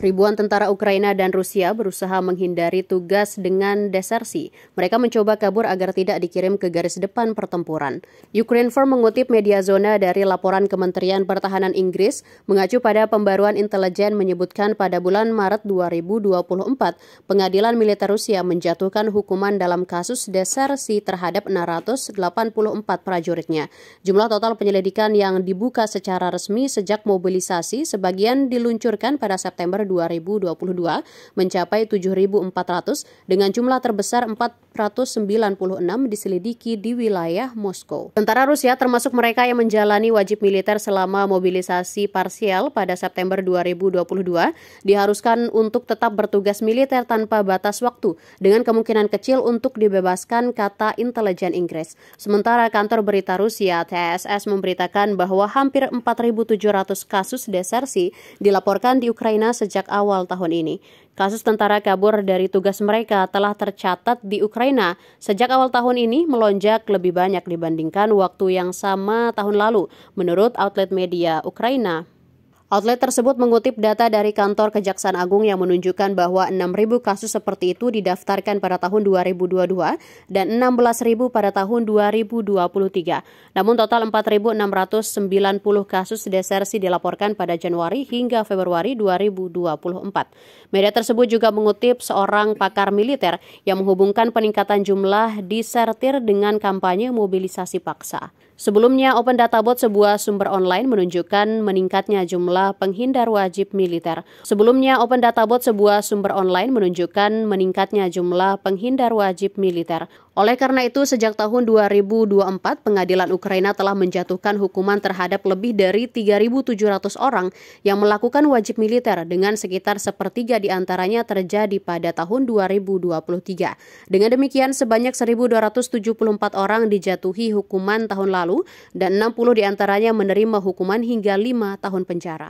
Ribuan tentara Ukraina dan Rusia berusaha menghindari tugas dengan desersi. Mereka mencoba kabur agar tidak dikirim ke garis depan pertempuran. Ukraine Firm mengutip media zona dari laporan Kementerian Pertahanan Inggris mengacu pada pembaruan intelijen menyebutkan pada bulan Maret 2024, pengadilan militer Rusia menjatuhkan hukuman dalam kasus desersi terhadap 684 prajuritnya. Jumlah total penyelidikan yang dibuka secara resmi resmi sejak mobilisasi sebagian diluncurkan pada September 2022 mencapai 7.400 dengan jumlah terbesar 496 diselidiki di wilayah Moskow. Tentara Rusia termasuk mereka yang menjalani wajib militer selama mobilisasi parsial pada September 2022 diharuskan untuk tetap bertugas militer tanpa batas waktu dengan kemungkinan kecil untuk dibebaskan kata intelijen Inggris. Sementara kantor berita Rusia TSS memberitakan bahwa hampir 400 4.700 kasus desersi dilaporkan di Ukraina sejak awal tahun ini. Kasus tentara kabur dari tugas mereka telah tercatat di Ukraina sejak awal tahun ini melonjak lebih banyak dibandingkan waktu yang sama tahun lalu, menurut outlet media Ukraina. Outlet tersebut mengutip data dari kantor Kejaksaan Agung yang menunjukkan bahwa 6.000 kasus seperti itu didaftarkan pada tahun 2022 dan 16.000 pada tahun 2023. Namun total 4.690 kasus desersi dilaporkan pada Januari hingga Februari 2024. Media tersebut juga mengutip seorang pakar militer yang menghubungkan peningkatan jumlah disertir dengan kampanye mobilisasi paksa. Sebelumnya, Open Data Bot sebuah sumber online menunjukkan meningkatnya jumlah jumlah penghindar wajib militer. Sebelumnya, Open Data Bot sebuah sumber online menunjukkan meningkatnya jumlah penghindar wajib militer. Oleh karena itu, sejak tahun 2024, pengadilan Ukraina telah menjatuhkan hukuman terhadap lebih dari 3.700 orang yang melakukan wajib militer dengan sekitar sepertiga diantaranya terjadi pada tahun 2023. Dengan demikian, sebanyak 1.274 orang dijatuhi hukuman tahun lalu dan 60 diantaranya menerima hukuman hingga 5 tahun penjara.